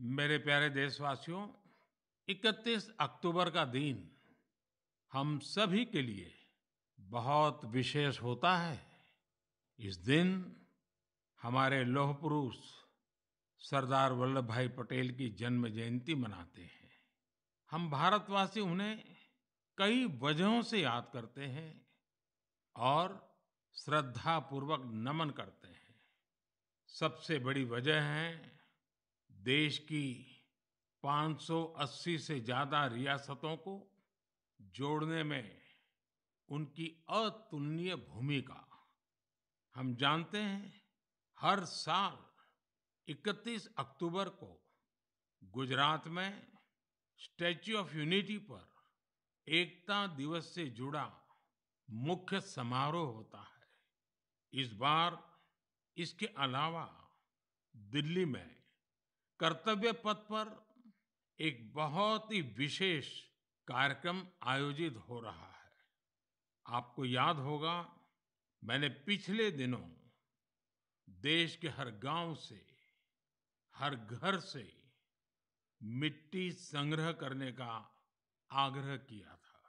मेरे प्यारे देशवासियों 31 अक्टूबर का दिन हम सभी के लिए बहुत विशेष होता है इस दिन हमारे लौह पुरुष सरदार वल्लभ भाई पटेल की जन्म जयंती मनाते हैं हम भारतवासी उन्हें कई वजहों से याद करते हैं और श्रद्धापूर्वक नमन करते हैं सबसे बड़ी वजह है देश की 580 से ज्यादा रियासतों को जोड़ने में उनकी अतुलनीय भूमिका हम जानते हैं हर साल 31 अक्टूबर को गुजरात में स्टैच्यू ऑफ यूनिटी पर एकता दिवस से जुड़ा मुख्य समारोह होता है इस बार इसके अलावा दिल्ली में कर्तव्य पथ पर एक बहुत ही विशेष कार्यक्रम आयोजित हो रहा है आपको याद होगा मैंने पिछले दिनों देश के हर गांव से हर घर से मिट्टी संग्रह करने का आग्रह किया था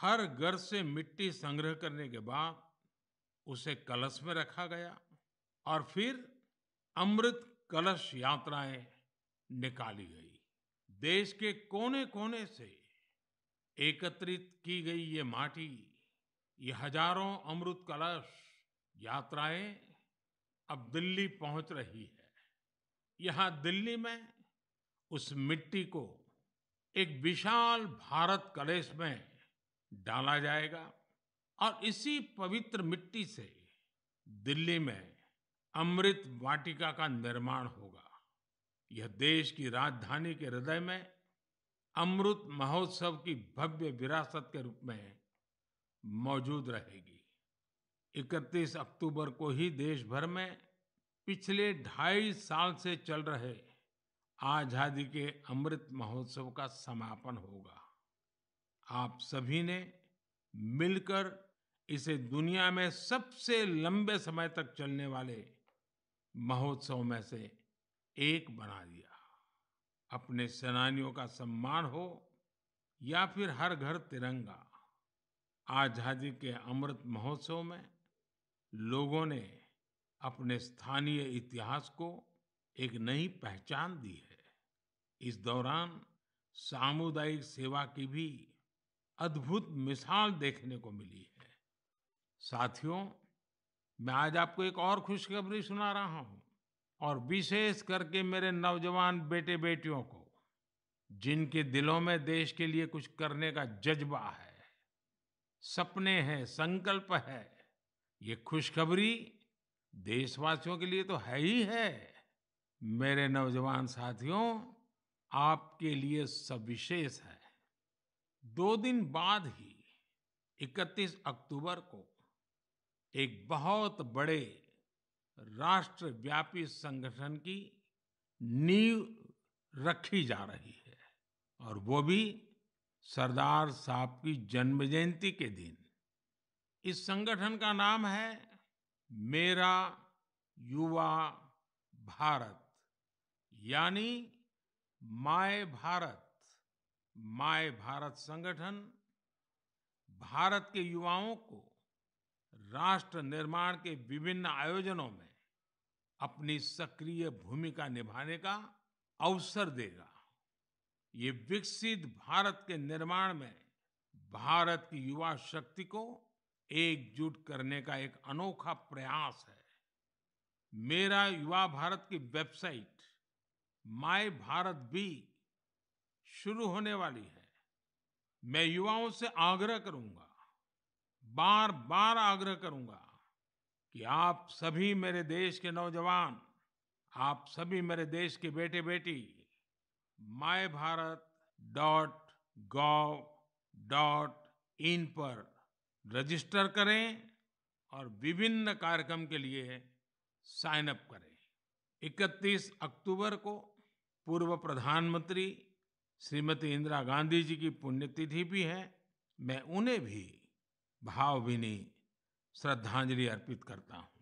हर घर से मिट्टी संग्रह करने के बाद उसे कलश में रखा गया और फिर अमृत कलश यात्राएं निकाली गई देश के कोने कोने से एकत्रित की गई ये माटी ये हजारों अमृत कलश यात्राएं अब दिल्ली पहुंच रही है यहां दिल्ली में उस मिट्टी को एक विशाल भारत कलेश में डाला जाएगा और इसी पवित्र मिट्टी से दिल्ली में अमृत वाटिका का निर्माण होगा यह देश की राजधानी के हृदय में अमृत महोत्सव की भव्य विरासत के रूप में मौजूद रहेगी 31 अक्टूबर को ही देश भर में पिछले ढाई साल से चल रहे आजादी के अमृत महोत्सव का समापन होगा आप सभी ने मिलकर इसे दुनिया में सबसे लंबे समय तक चलने वाले महोत्सव में से एक बना दिया अपने सेनानियों का सम्मान हो या फिर हर घर तिरंगा आजादी के अमृत महोत्सव में लोगों ने अपने स्थानीय इतिहास को एक नई पहचान दी है इस दौरान सामुदायिक सेवा की भी अद्भुत मिसाल देखने को मिली है साथियों मैं आज आपको एक और खुशखबरी सुना रहा हूं और विशेष करके मेरे नौजवान बेटे बेटियों को जिनके दिलों में देश के लिए कुछ करने का जज्बा है सपने हैं संकल्प है ये खुशखबरी देशवासियों के लिए तो है ही है मेरे नौजवान साथियों आपके लिए सविशेष है दो दिन बाद ही 31 अक्टूबर को एक बहुत बड़े राष्ट्रव्यापी संगठन की नींव रखी जा रही है और वो भी सरदार साहब की जन्म जयंती के दिन इस संगठन का नाम है मेरा युवा भारत यानी माय भारत माय भारत संगठन भारत के युवाओं को राष्ट्र निर्माण के विभिन्न आयोजनों में अपनी सक्रिय भूमिका निभाने का अवसर देगा ये विकसित भारत के निर्माण में भारत की युवा शक्ति को एकजुट करने का एक अनोखा प्रयास है मेरा युवा भारत की वेबसाइट माई भारत भी शुरू होने वाली है मैं युवाओं से आग्रह करूंगा बार बार आग्रह करूंगा कि आप सभी मेरे देश के नौजवान आप सभी मेरे देश के बेटे बेटी my Bharat dot gov dot in पर रजिस्टर करें और विभिन्न कार्यक्रम के लिए साइन अप करें 31 अक्टूबर को पूर्व प्रधानमंत्री श्रीमती इंदिरा गांधी जी की पुण्यतिथि भी है मैं उन्हें भी भावभीनी श्रद्धांजलि अर्पित करता हूँ